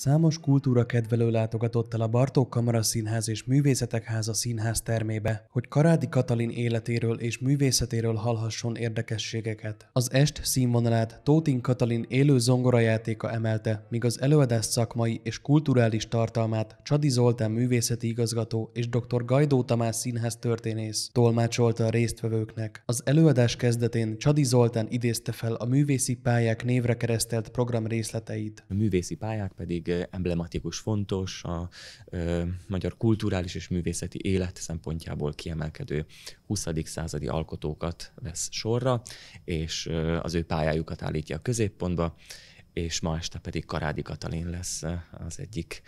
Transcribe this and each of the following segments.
Számos kultúra kedvelő látogatott el a Bartók Kamara Színház és Művészetek Háza színház termébe, hogy Karádi Katalin életéről és művészetéről hallhasson érdekességeket. Az est színvonalát Tótin Katalin élő zongorajátéka emelte, míg az előadás szakmai és kulturális tartalmát Csadi Zoltán művészeti igazgató és dr. Gajdó Tamás színház történész tolmácsolta a résztvevőknek. Az előadás kezdetén Csadi Zoltán idézte fel a művészi pályák névre keresztelt program részleteit. A művészi pályák pedig emblematikus, fontos, a ö, magyar kulturális és művészeti élet szempontjából kiemelkedő 20. századi alkotókat vesz sorra, és ö, az ő pályájukat állítja a középpontba, és ma este pedig Karádi Katalin lesz az egyik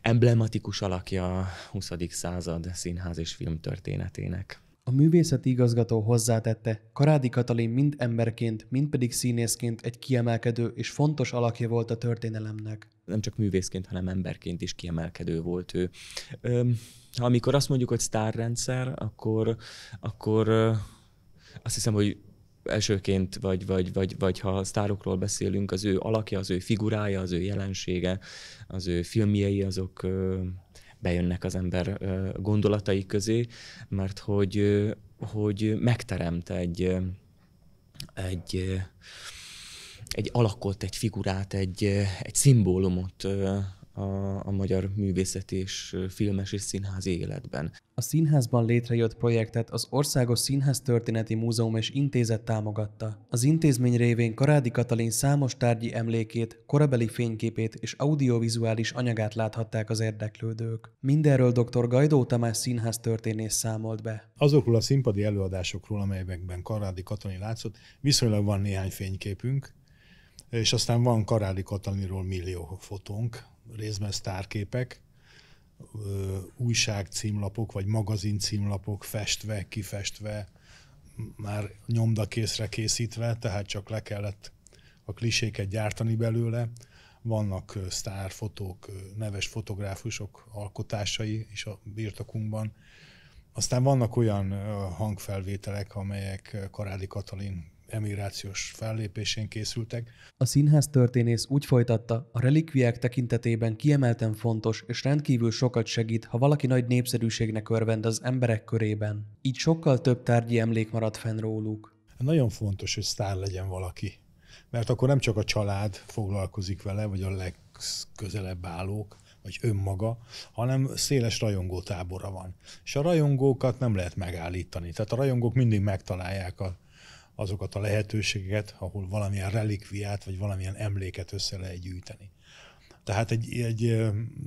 emblematikus alakja a 20. század színház és film történetének. A művészeti igazgató hozzátette, Karádi Katalin mind emberként, mind pedig színészként egy kiemelkedő és fontos alakja volt a történelemnek. Nem csak művészként, hanem emberként is kiemelkedő volt ő. Ha amikor azt mondjuk, hogy sztárrendszer, akkor, akkor azt hiszem, hogy elsőként, vagy, vagy, vagy, vagy ha sztárokról beszélünk, az ő alakja, az ő figurája, az ő jelensége, az ő filmjei, azok bejönnek az ember gondolatai közé, mert hogy, hogy megteremt egy, egy, egy alakot, egy figurát, egy, egy szimbólumot a, a magyar művészeti és filmes és színházi életben. A színházban létrejött projektet az Országos Színház Történeti Múzeum és Intézet támogatta. Az intézmény révén Karádi Katalin számos tárgyi emlékét, korabeli fényképét és audiovizuális anyagát láthatták az érdeklődők. Mindenről dr. Gajdó Tamás színház történész számolt be. Azokról a színpadi előadásokról, amelyekben Karádi Katalin látszott, viszonylag van néhány fényképünk, és aztán van Karádi Katalinról millió fotónk, részben sztárképek, újság címlapok, vagy magazin címlapok festve, kifestve, már nyomdakészre készítve, tehát csak le kellett a kliséket gyártani belőle. Vannak sztárfotók, neves fotográfusok alkotásai is a birtokunkban. Aztán vannak olyan hangfelvételek, amelyek Karádi Katalin emigrációs fellépésén készültek. A színház történész úgy folytatta, a relikviák tekintetében kiemelten fontos és rendkívül sokat segít, ha valaki nagy népszerűségnek örvend az emberek körében. Így sokkal több tárgyi emlék marad fenn róluk. Nagyon fontos, hogy sztár legyen valaki, mert akkor nem csak a család foglalkozik vele, vagy a legközelebb állók, vagy önmaga, hanem széles rajongó tábora van. És a rajongókat nem lehet megállítani. Tehát a rajongók mindig megtalálják a azokat a lehetőségeket, ahol valamilyen relikviát vagy valamilyen emléket össze lehet gyűjteni. Tehát, egy, egy,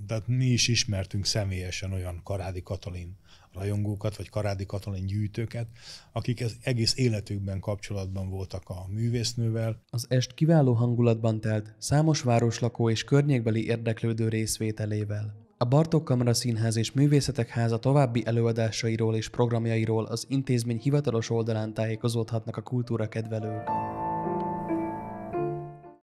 tehát mi is ismertünk személyesen olyan Karádi Katalin rajongókat, vagy Karádi Katalin gyűjtőket, akik az egész életükben kapcsolatban voltak a művésznővel. Az est kiváló hangulatban telt, számos városlakó és környékbeli érdeklődő részvételével. A Bartók Kamara Színház és Művészetek Háza további előadásairól és programjairól az intézmény hivatalos oldalán tájékozódhatnak a kultúra kedvelők.